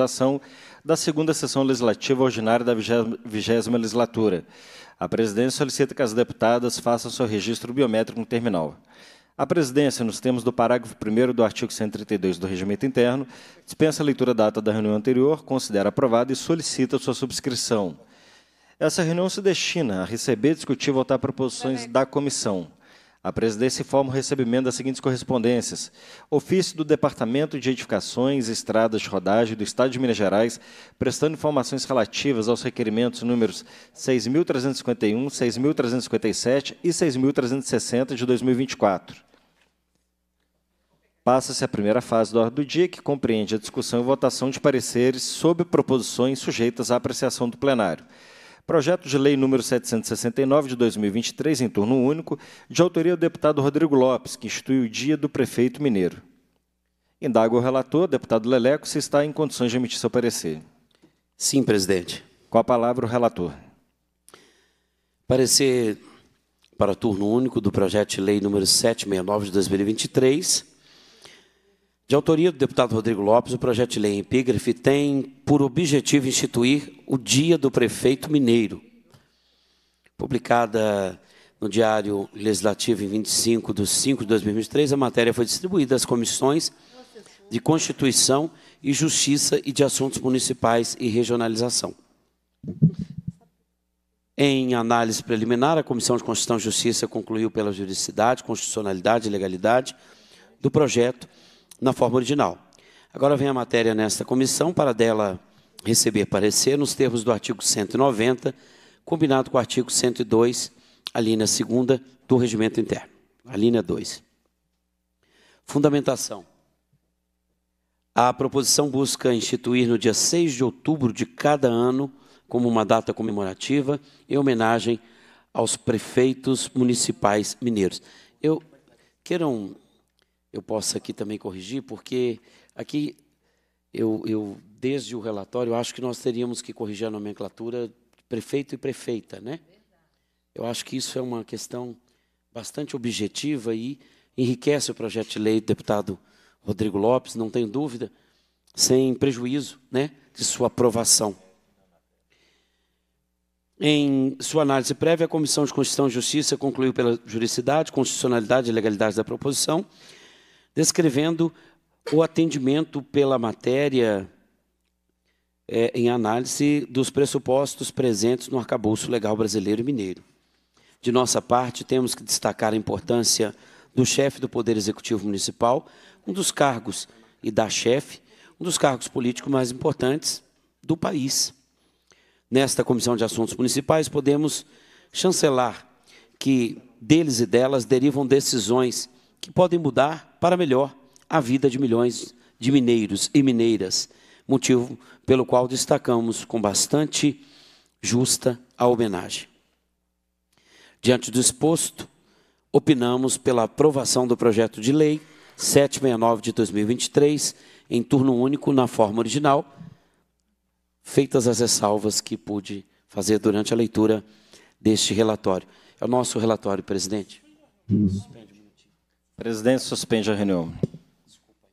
organização da segunda sessão legislativa ordinária da vigésima legislatura. A presidência solicita que as deputadas façam seu registro biométrico no terminal. A presidência, nos termos do parágrafo 1 do artigo 132 do Regimento Interno, dispensa a leitura da ata da reunião anterior, considera aprovada e solicita sua subscrição. Essa reunião se destina a receber, discutir e votar proposições da comissão. A presidência informa o recebimento das seguintes correspondências: ofício do Departamento de Edificações e Estradas de Rodagem do Estado de Minas Gerais, prestando informações relativas aos requerimentos números 6.351, 6.357 e 6.360 de 2024. Passa-se a primeira fase da ordem do dia, que compreende a discussão e votação de pareceres sobre proposições sujeitas à apreciação do plenário. Projeto de Lei número 769 de 2023, em turno único, de autoria do deputado Rodrigo Lopes, que institui o Dia do Prefeito Mineiro. Indago o relator, deputado Leleco, se está em condições de emitir seu parecer. Sim, presidente. Com a palavra o relator. Parecer para turno único do projeto de lei número 769 de 2023, de autoria do deputado Rodrigo Lopes, o projeto de lei epígrafe tem por objetivo instituir o Dia do Prefeito Mineiro. Publicada no Diário Legislativo em 25 de 5 de 2023, a matéria foi distribuída às comissões de Constituição e Justiça e de Assuntos Municipais e Regionalização. Em análise preliminar, a Comissão de Constituição e Justiça concluiu pela juridicidade, constitucionalidade e legalidade do projeto na forma original. Agora vem a matéria nesta comissão para dela receber parecer nos termos do artigo 190, combinado com o artigo 102, alínea 2 do Regimento Interno. Alínea 2. Fundamentação. A proposição busca instituir no dia 6 de outubro de cada ano como uma data comemorativa em homenagem aos prefeitos municipais mineiros. Eu queiram eu possa aqui também corrigir, porque aqui eu, eu, desde o relatório, eu acho que nós teríamos que corrigir a nomenclatura prefeito e prefeita, né? Eu acho que isso é uma questão bastante objetiva e enriquece o projeto de lei do deputado Rodrigo Lopes, não tenho dúvida, sem prejuízo né, de sua aprovação. Em sua análise prévia, a Comissão de Constituição e Justiça concluiu pela juridicidade, constitucionalidade e legalidade da proposição, descrevendo o atendimento pela matéria é, em análise dos pressupostos presentes no arcabouço legal brasileiro e mineiro. De nossa parte, temos que destacar a importância do chefe do Poder Executivo Municipal, um dos cargos, e da chefe, um dos cargos políticos mais importantes do país. Nesta Comissão de Assuntos Municipais, podemos chancelar que deles e delas derivam decisões que podem mudar para melhor a vida de milhões de mineiros e mineiras, motivo pelo qual destacamos com bastante justa a homenagem. Diante do exposto, opinamos pela aprovação do projeto de lei 769 de 2023, em turno único, na forma original, feitas as ressalvas que pude fazer durante a leitura deste relatório. É o nosso relatório, presidente. Suspende. Presidente, suspende a reunião. Desculpa.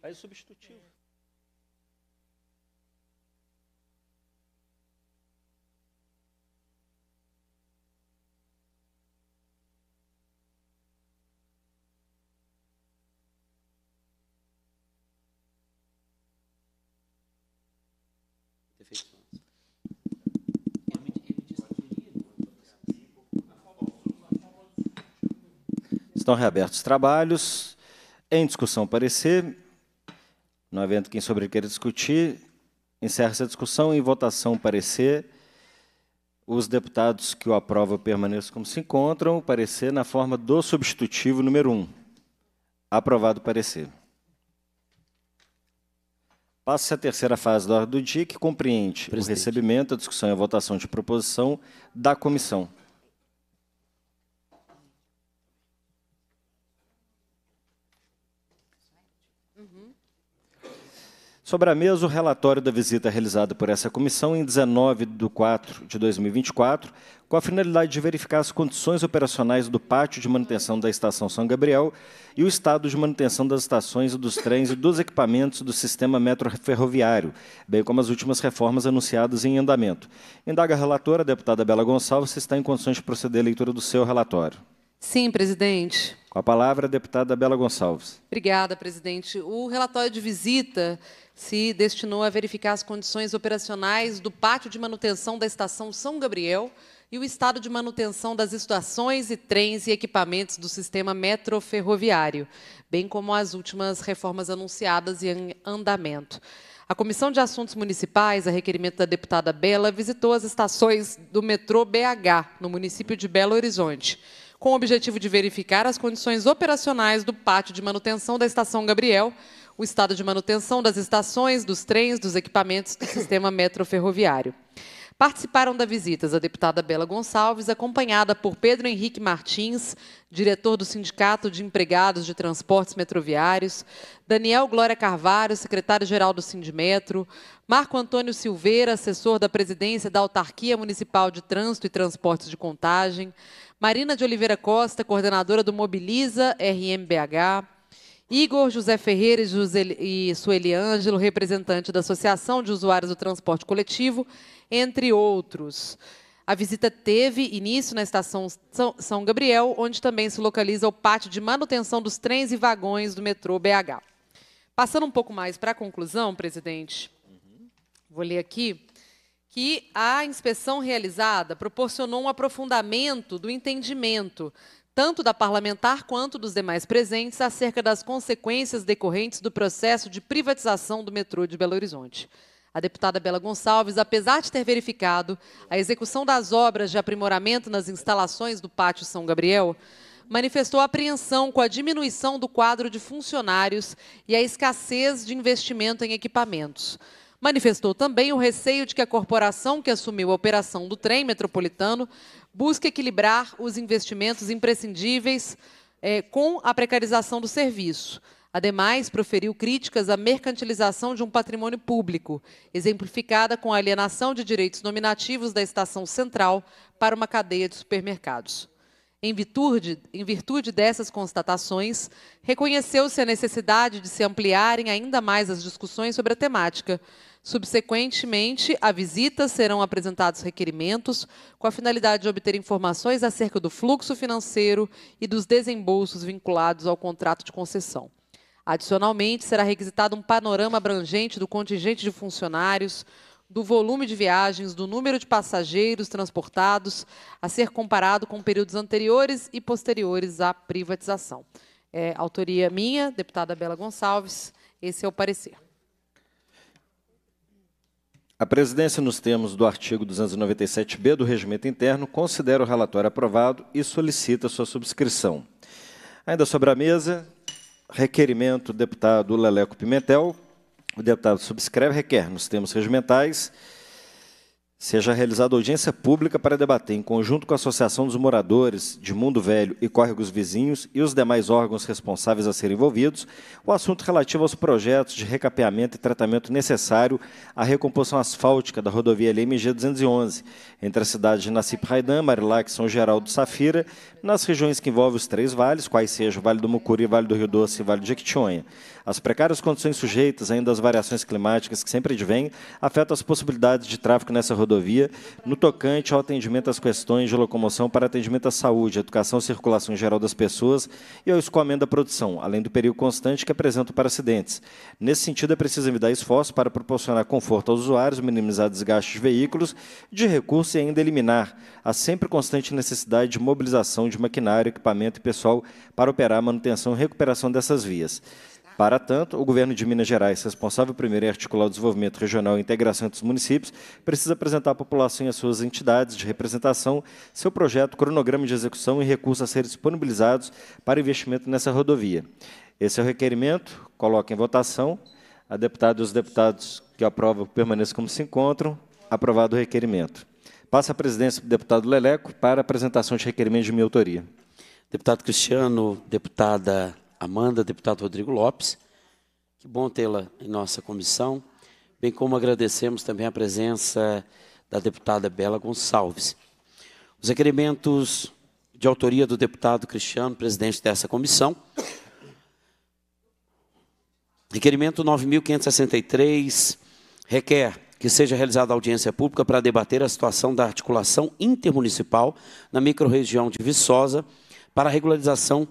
Aí substitui. Estão reabertos os trabalhos. Em discussão, parecer. No havendo quem sobre queira discutir, encerra-se a discussão. Em votação, parecer. Os deputados que o aprovam permaneçam como se encontram. O parecer na forma do substitutivo número 1. Um. Aprovado o parecer. Passa-se a terceira fase da ordem do dia, que compreende Presidente. o recebimento, a discussão e a votação de proposição da comissão. Sobre a mesa, o relatório da visita realizada por essa comissão em 19 de 4 de 2024, com a finalidade de verificar as condições operacionais do pátio de manutenção da Estação São Gabriel e o estado de manutenção das estações e dos trens e dos equipamentos do sistema metroferroviário, ferroviário, bem como as últimas reformas anunciadas em andamento. Indaga a relatora, a deputada Bela Gonçalves, se está em condições de proceder à leitura do seu relatório. Sim, presidente. Com a palavra, a deputada Bela Gonçalves. Obrigada, presidente. O relatório de visita se destinou a verificar as condições operacionais do pátio de manutenção da estação São Gabriel e o estado de manutenção das estações e trens e equipamentos do sistema metroferroviário, bem como as últimas reformas anunciadas e em andamento. A Comissão de Assuntos Municipais, a requerimento da deputada Bela, visitou as estações do metrô BH, no município de Belo Horizonte com o objetivo de verificar as condições operacionais do pátio de manutenção da Estação Gabriel, o estado de manutenção das estações, dos trens, dos equipamentos do sistema metroferroviário. Participaram da visita a deputada Bela Gonçalves, acompanhada por Pedro Henrique Martins, diretor do Sindicato de Empregados de Transportes Metroviários, Daniel Glória Carvalho, secretário-geral do Sindimetro, Marco Antônio Silveira, assessor da presidência da Autarquia Municipal de Trânsito e Transportes de Contagem, Marina de Oliveira Costa, coordenadora do Mobiliza RMBH. Igor José Ferreira e Sueli Ângelo, representante da Associação de Usuários do Transporte Coletivo, entre outros. A visita teve início na estação São Gabriel, onde também se localiza o pátio de manutenção dos trens e vagões do metrô BH. Passando um pouco mais para a conclusão, presidente, uhum. vou ler aqui que a inspeção realizada proporcionou um aprofundamento do entendimento, tanto da parlamentar quanto dos demais presentes, acerca das consequências decorrentes do processo de privatização do metrô de Belo Horizonte. A deputada Bela Gonçalves, apesar de ter verificado a execução das obras de aprimoramento nas instalações do Pátio São Gabriel, manifestou apreensão com a diminuição do quadro de funcionários e a escassez de investimento em equipamentos. Manifestou também o receio de que a corporação que assumiu a operação do trem metropolitano busque equilibrar os investimentos imprescindíveis é, com a precarização do serviço. Ademais, proferiu críticas à mercantilização de um patrimônio público, exemplificada com a alienação de direitos nominativos da estação central para uma cadeia de supermercados. Em virtude, em virtude dessas constatações, reconheceu-se a necessidade de se ampliarem ainda mais as discussões sobre a temática, Subsequentemente, à visita serão apresentados requerimentos com a finalidade de obter informações acerca do fluxo financeiro e dos desembolsos vinculados ao contrato de concessão. Adicionalmente, será requisitado um panorama abrangente do contingente de funcionários, do volume de viagens, do número de passageiros transportados, a ser comparado com períodos anteriores e posteriores à privatização. É, autoria minha, deputada Bela Gonçalves, esse é o parecer. A presidência, nos termos do artigo 297-B do Regimento Interno, considera o relatório aprovado e solicita sua subscrição. Ainda sobre a mesa, requerimento do deputado Leleco Pimentel. O deputado subscreve, requer, nos termos regimentais, Seja realizada audiência pública para debater, em conjunto com a Associação dos Moradores de Mundo Velho e Córregos Vizinhos e os demais órgãos responsáveis a serem envolvidos, o assunto relativo aos projetos de recapeamento e tratamento necessário à recomposição asfáltica da rodovia LMG 211, entre as cidades de Nassip Raidan, Marilac São Geraldo Safira, nas regiões que envolvem os três vales, quais sejam Vale do Mucuri, Vale do Rio Doce e Vale de Equitionha. As precárias condições sujeitas ainda às variações climáticas que sempre advêm afetam as possibilidades de tráfego nessa rodovia rodovia no tocante ao atendimento às questões de locomoção para atendimento à saúde, educação e circulação geral das pessoas e ao escoamento da produção, além do perigo constante que apresenta para acidentes. Nesse sentido, é preciso evitar esforço para proporcionar conforto aos usuários, minimizar desgastes de veículos, de recursos e ainda eliminar a sempre constante necessidade de mobilização de maquinário, equipamento e pessoal para operar a manutenção e recuperação dessas vias. Para tanto, o governo de Minas Gerais, responsável primeiro em articular o desenvolvimento regional e integração entre os municípios, precisa apresentar à população e às suas entidades de representação seu projeto, cronograma de execução e recursos a serem disponibilizados para investimento nessa rodovia. Esse é o requerimento, coloca em votação. A deputada e os deputados que aprovam permaneçam como se encontram. Aprovado o requerimento. Passa a presidência o deputado Leleco para apresentação de requerimento de minha autoria. Deputado Cristiano, deputada Amanda, deputado Rodrigo Lopes. Que bom tê-la em nossa comissão, bem como agradecemos também a presença da deputada Bela Gonçalves. Os requerimentos de autoria do deputado Cristiano, presidente dessa comissão. Requerimento 9563 requer que seja realizada audiência pública para debater a situação da articulação intermunicipal na microrregião de Viçosa para regularização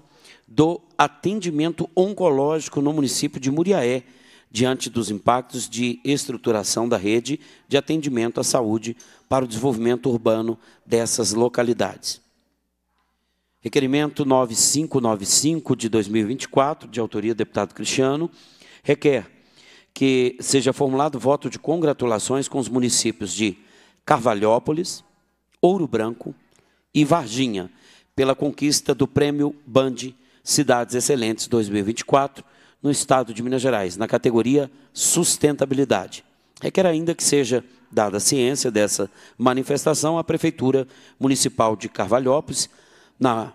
do atendimento oncológico no município de Muriaé, diante dos impactos de estruturação da rede de atendimento à saúde para o desenvolvimento urbano dessas localidades. Requerimento 9595 de 2024, de autoria do deputado Cristiano, requer que seja formulado voto de congratulações com os municípios de Carvalhópolis, Ouro Branco e Varginha, pela conquista do Prêmio Bande Cidades Excelentes 2024 no estado de Minas Gerais, na categoria Sustentabilidade. Requer ainda que seja dada ciência dessa manifestação à Prefeitura Municipal de Carvalhópolis, na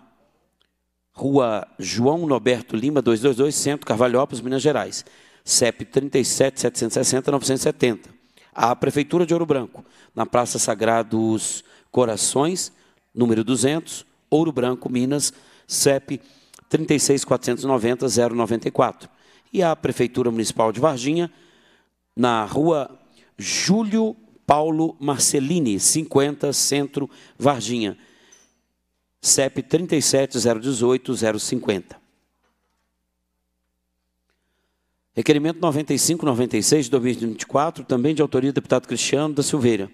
Rua João Norberto Lima, 222, Centro, Carvalhópolis, Minas Gerais. CEP 37 760 970. A Prefeitura de Ouro Branco, na Praça Sagrados Corações, número 200, Ouro Branco, Minas, CEP 37760 36490094. E a Prefeitura Municipal de Varginha, na rua Júlio Paulo Marcelini, 50, Centro, Varginha. CEP 37018050. Requerimento 9596 de 2024, também de autoria do deputado Cristiano da Silveira.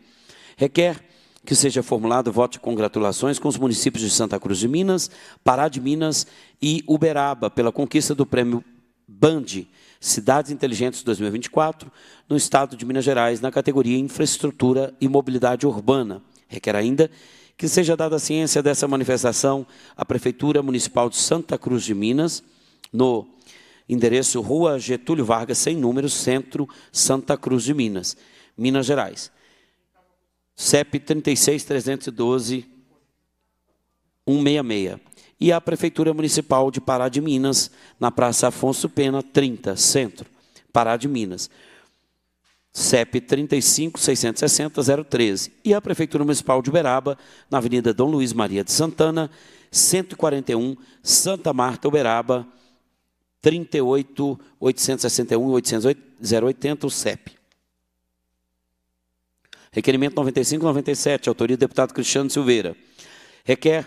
Requer que seja formulado o voto de congratulações com os municípios de Santa Cruz de Minas, Pará de Minas e Uberaba pela conquista do prêmio Band Cidades Inteligentes 2024 no estado de Minas Gerais na categoria Infraestrutura e Mobilidade Urbana. Requer ainda que seja dada a ciência dessa manifestação à Prefeitura Municipal de Santa Cruz de Minas, no endereço Rua Getúlio Vargas, sem número, Centro, Santa Cruz de Minas, Minas Gerais. CEP 36312 166. E a Prefeitura Municipal de Pará de Minas, na Praça Afonso Pena, 30, Centro, Pará de Minas. CEP 35660013 e a Prefeitura Municipal de Uberaba, na Avenida Dom Luiz Maria de Santana, 141, Santa Marta, Uberaba, 38 861 080, o CEP. Requerimento 9597, autoria do deputado Cristiano Silveira. Requer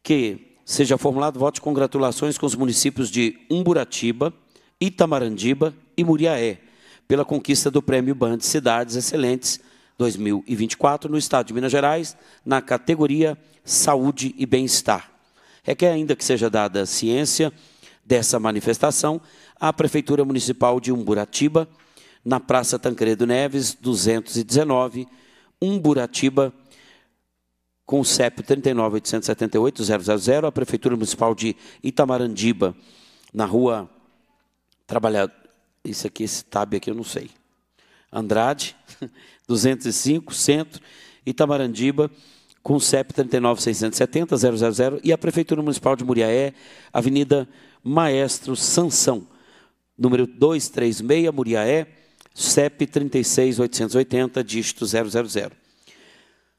que seja formulado voto de congratulações com os municípios de Umburatiba, Itamarandiba e Muriaé, pela conquista do Prêmio Band Cidades Excelentes 2024 no Estado de Minas Gerais, na categoria Saúde e Bem-Estar. Requer ainda que seja dada ciência dessa manifestação à Prefeitura Municipal de Umburatiba, na Praça Tancredo Neves, 219, Umburatiba, com o CEP 39878000, a Prefeitura Municipal de Itamarandiba, na rua Trabalhador. Isso aqui, esse tab aqui, eu não sei. Andrade, 205, Centro, Itamarandiba, com o CEP 39670 e a Prefeitura Municipal de Muriaé, Avenida Maestro Sansão, número 236, Muriaé, CEP 36880, dígito 000.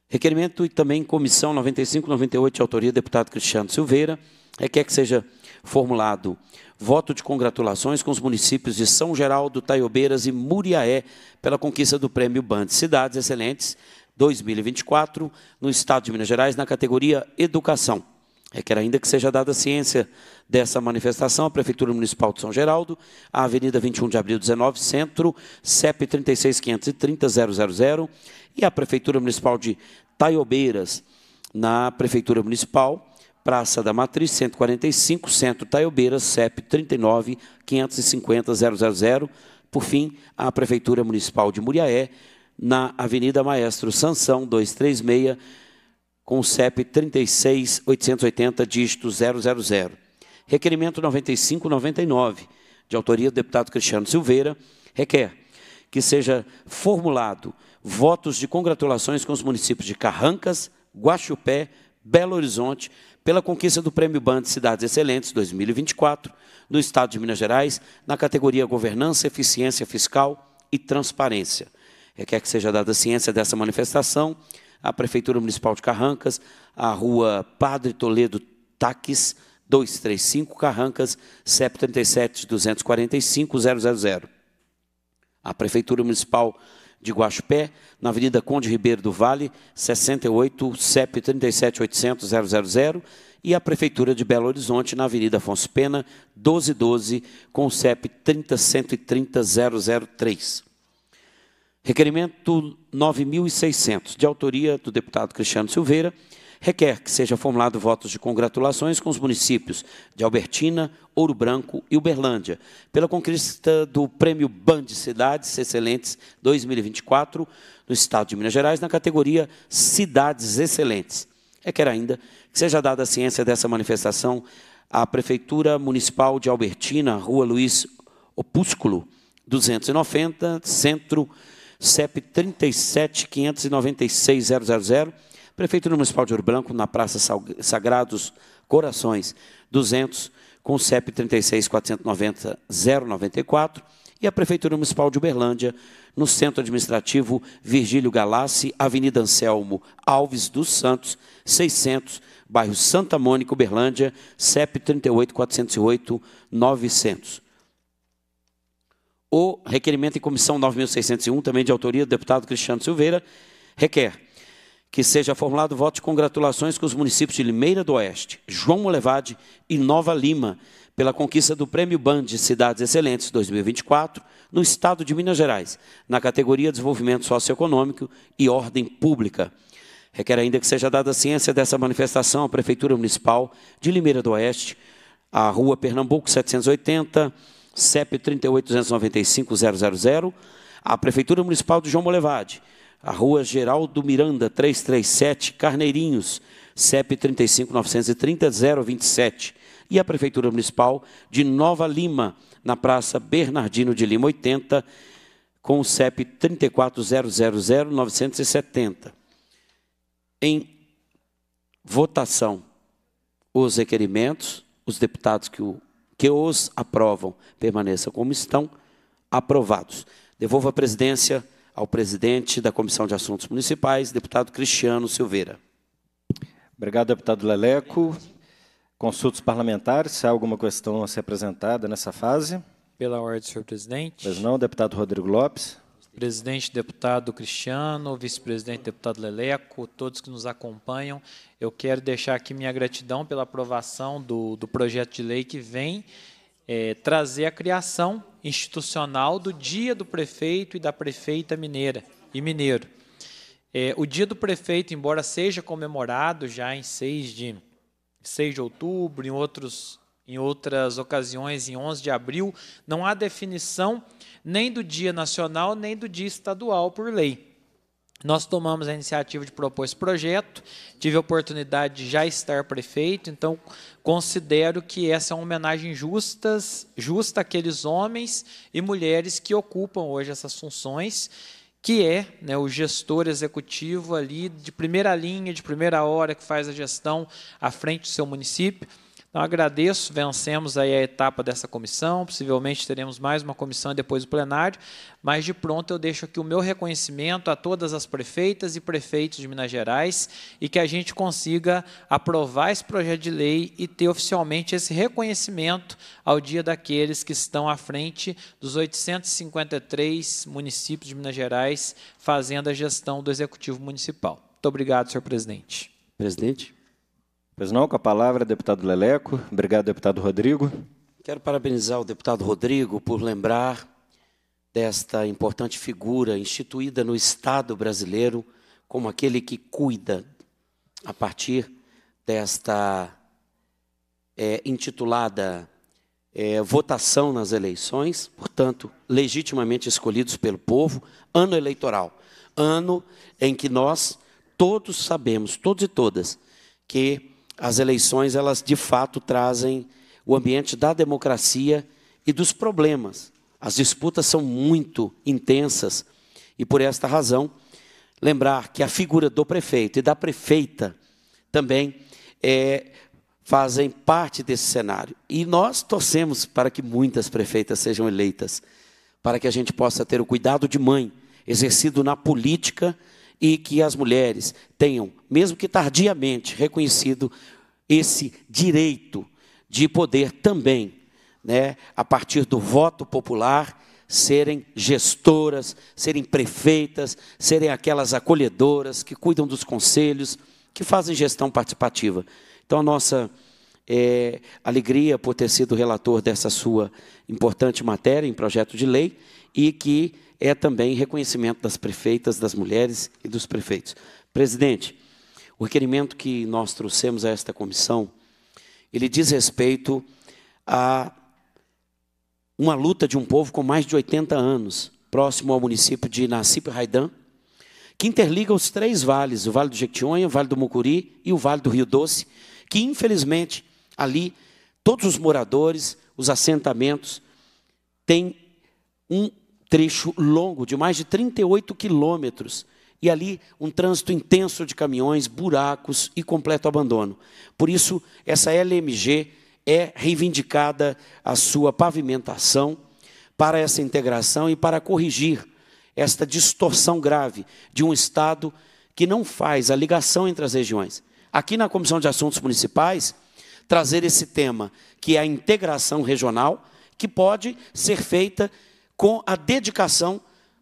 Requerimento e também comissão 9598, autoria deputado Cristiano Silveira, requer que seja formulado voto de congratulações com os municípios de São Geraldo, Taiobeiras e Muriaé pela conquista do Prêmio Band Cidades Excelentes 2024 no Estado de Minas Gerais na categoria Educação é que ainda que seja dada ciência dessa manifestação à Prefeitura Municipal de São Geraldo, a Avenida 21 de Abril 19, Centro, CEP 36530 e à Prefeitura Municipal de Taiobeiras, na Prefeitura Municipal, Praça da Matriz 145, Centro Taiobeiras, CEP 39550 Por fim, à Prefeitura Municipal de Muriaé, na Avenida Maestro Sansão 236, com o CEP 36880, dígito 000. Requerimento 9599, de autoria do deputado Cristiano Silveira, requer que seja formulado votos de congratulações com os municípios de Carrancas, Guaxupé, Belo Horizonte, pela conquista do Prêmio Band Cidades Excelentes 2024, no Estado de Minas Gerais, na categoria Governança, Eficiência Fiscal e Transparência. Requer que seja dada ciência dessa manifestação a Prefeitura Municipal de Carrancas, a Rua Padre Toledo Taques, 235 Carrancas, CEP 37 245 000. A Prefeitura Municipal de Guaxupé, na Avenida Conde Ribeiro do Vale, 68 CEP 37 800 000 e a Prefeitura de Belo Horizonte, na Avenida Afonso Pena, 1212, com CEP 30 30130003. Requerimento 9600, de autoria do deputado Cristiano Silveira, requer que seja formulado votos de congratulações com os municípios de Albertina, Ouro Branco e Uberlândia pela conquista do Prêmio Ban de Cidades Excelentes 2024 do Estado de Minas Gerais na categoria Cidades Excelentes. Requer ainda que seja dada a ciência dessa manifestação à Prefeitura Municipal de Albertina, Rua Luiz Opúsculo, 290, Centro CEP 3796000, Prefeitura Municipal de Ouro Branco, na Praça Sagrados Corações 200, com CEP 36490-094, e a Prefeitura Municipal de Uberlândia, no Centro Administrativo Virgílio Galassi, Avenida Anselmo Alves dos Santos, 600, bairro Santa Mônica, Uberlândia, CEP 38408-900. O requerimento em comissão 9.601, também de autoria do deputado Cristiano Silveira, requer que seja formulado voto de congratulações com os municípios de Limeira do Oeste, João Molevade e Nova Lima, pela conquista do Prêmio Band de Cidades Excelentes 2024 no Estado de Minas Gerais, na categoria Desenvolvimento Socioeconômico e Ordem Pública. Requer ainda que seja dada ciência dessa manifestação à Prefeitura Municipal de Limeira do Oeste, à Rua Pernambuco 780, CEP 38.295.000, à a Prefeitura Municipal de João Bolevade, a Rua Geraldo Miranda, 337, Carneirinhos, CEP 35930-027, e a Prefeitura Municipal de Nova Lima, na Praça Bernardino de Lima 80, com o CEP 34000-970. Em votação, os requerimentos, os deputados que o que os aprovam permaneçam como estão, aprovados. Devolvo a presidência ao presidente da Comissão de Assuntos Municipais, deputado Cristiano Silveira. Obrigado, deputado Leleco. Consultos parlamentares, se há alguma questão a ser apresentada nessa fase? Pela ordem, senhor presidente. Pois não, deputado Rodrigo Lopes presidente, deputado Cristiano, vice-presidente, deputado Leleco, todos que nos acompanham. Eu quero deixar aqui minha gratidão pela aprovação do, do projeto de lei que vem é, trazer a criação institucional do Dia do Prefeito e da Prefeita Mineira e Mineiro. É, o Dia do Prefeito, embora seja comemorado já em 6 de, 6 de outubro, em, outros, em outras ocasiões, em 11 de abril, não há definição nem do dia nacional, nem do dia estadual por lei. Nós tomamos a iniciativa de propor esse projeto, tive a oportunidade de já estar prefeito, então considero que essa é uma homenagem justa justa àqueles homens e mulheres que ocupam hoje essas funções, que é né, o gestor executivo ali de primeira linha, de primeira hora, que faz a gestão à frente do seu município. Então agradeço, vencemos aí a etapa dessa comissão, possivelmente teremos mais uma comissão depois do plenário, mas de pronto eu deixo aqui o meu reconhecimento a todas as prefeitas e prefeitos de Minas Gerais e que a gente consiga aprovar esse projeto de lei e ter oficialmente esse reconhecimento ao dia daqueles que estão à frente dos 853 municípios de Minas Gerais fazendo a gestão do Executivo Municipal. Muito obrigado, senhor presidente. Presidente. Pois não, com a palavra, deputado Leleco. Obrigado, deputado Rodrigo. Quero parabenizar o deputado Rodrigo por lembrar desta importante figura instituída no Estado brasileiro como aquele que cuida, a partir desta é, intitulada é, votação nas eleições, portanto, legitimamente escolhidos pelo povo, ano eleitoral, ano em que nós todos sabemos, todos e todas, que as eleições elas de fato trazem o ambiente da democracia e dos problemas. As disputas são muito intensas e por esta razão lembrar que a figura do prefeito e da prefeita também é, fazem parte desse cenário. E nós torcemos para que muitas prefeitas sejam eleitas, para que a gente possa ter o cuidado de mãe exercido na política e que as mulheres tenham, mesmo que tardiamente, reconhecido esse direito de poder também, né, a partir do voto popular, serem gestoras, serem prefeitas, serem aquelas acolhedoras que cuidam dos conselhos, que fazem gestão participativa. Então, a nossa é, alegria por ter sido relator dessa sua importante matéria em projeto de lei e que é também reconhecimento das prefeitas, das mulheres e dos prefeitos. Presidente, o requerimento que nós trouxemos a esta comissão, ele diz respeito a uma luta de um povo com mais de 80 anos, próximo ao município de Nassip Raidan, que interliga os três vales, o Vale do Jequitinhonha, o Vale do Mucuri e o Vale do Rio Doce, que infelizmente ali todos os moradores, os assentamentos têm um trecho longo de mais de 38 quilômetros. E ali um trânsito intenso de caminhões, buracos e completo abandono. Por isso, essa LMG é reivindicada a sua pavimentação para essa integração e para corrigir esta distorção grave de um Estado que não faz a ligação entre as regiões. Aqui na Comissão de Assuntos Municipais, trazer esse tema, que é a integração regional, que pode ser feita com a dedicação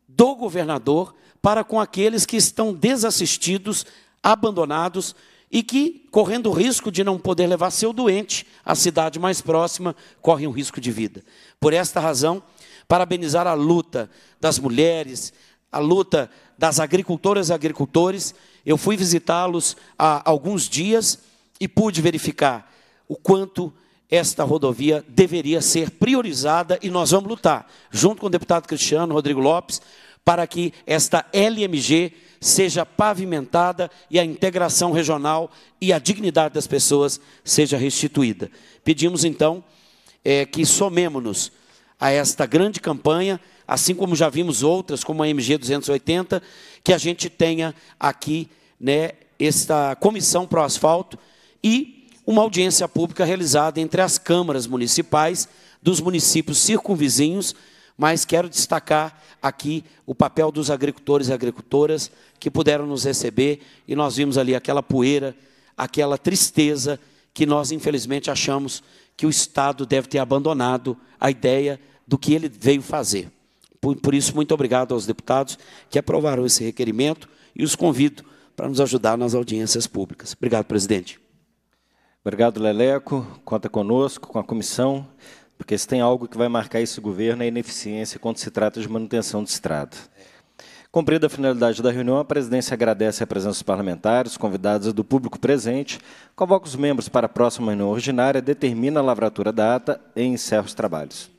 do governador para com aqueles que estão desassistidos, abandonados e que, correndo o risco de não poder levar seu doente à cidade mais próxima, correm o risco de vida. Por esta razão, parabenizar a luta das mulheres, a luta das agricultoras e agricultores. Eu fui visitá-los há alguns dias e pude verificar o quanto esta rodovia deveria ser priorizada e nós vamos lutar, junto com o deputado Cristiano Rodrigo Lopes, para que esta LMG seja pavimentada e a integração regional e a dignidade das pessoas seja restituída. Pedimos, então, é, que somemos-nos a esta grande campanha, assim como já vimos outras, como a MG 280, que a gente tenha aqui né, esta comissão para o asfalto e uma audiência pública realizada entre as câmaras municipais dos municípios circunvizinhos, mas quero destacar aqui o papel dos agricultores e agricultoras que puderam nos receber e nós vimos ali aquela poeira, aquela tristeza que nós infelizmente achamos que o Estado deve ter abandonado a ideia do que ele veio fazer. Por, por isso, muito obrigado aos deputados que aprovaram esse requerimento e os convido para nos ajudar nas audiências públicas. Obrigado, presidente. Obrigado, Leleco. Conta conosco, com a comissão, porque se tem algo que vai marcar esse governo é a ineficiência quando se trata de manutenção de estrada. Cumprida a finalidade da reunião, a presidência agradece a presença dos parlamentares, convidados e do público presente, convoca os membros para a próxima reunião ordinária, determina a lavratura da ata e encerra os trabalhos.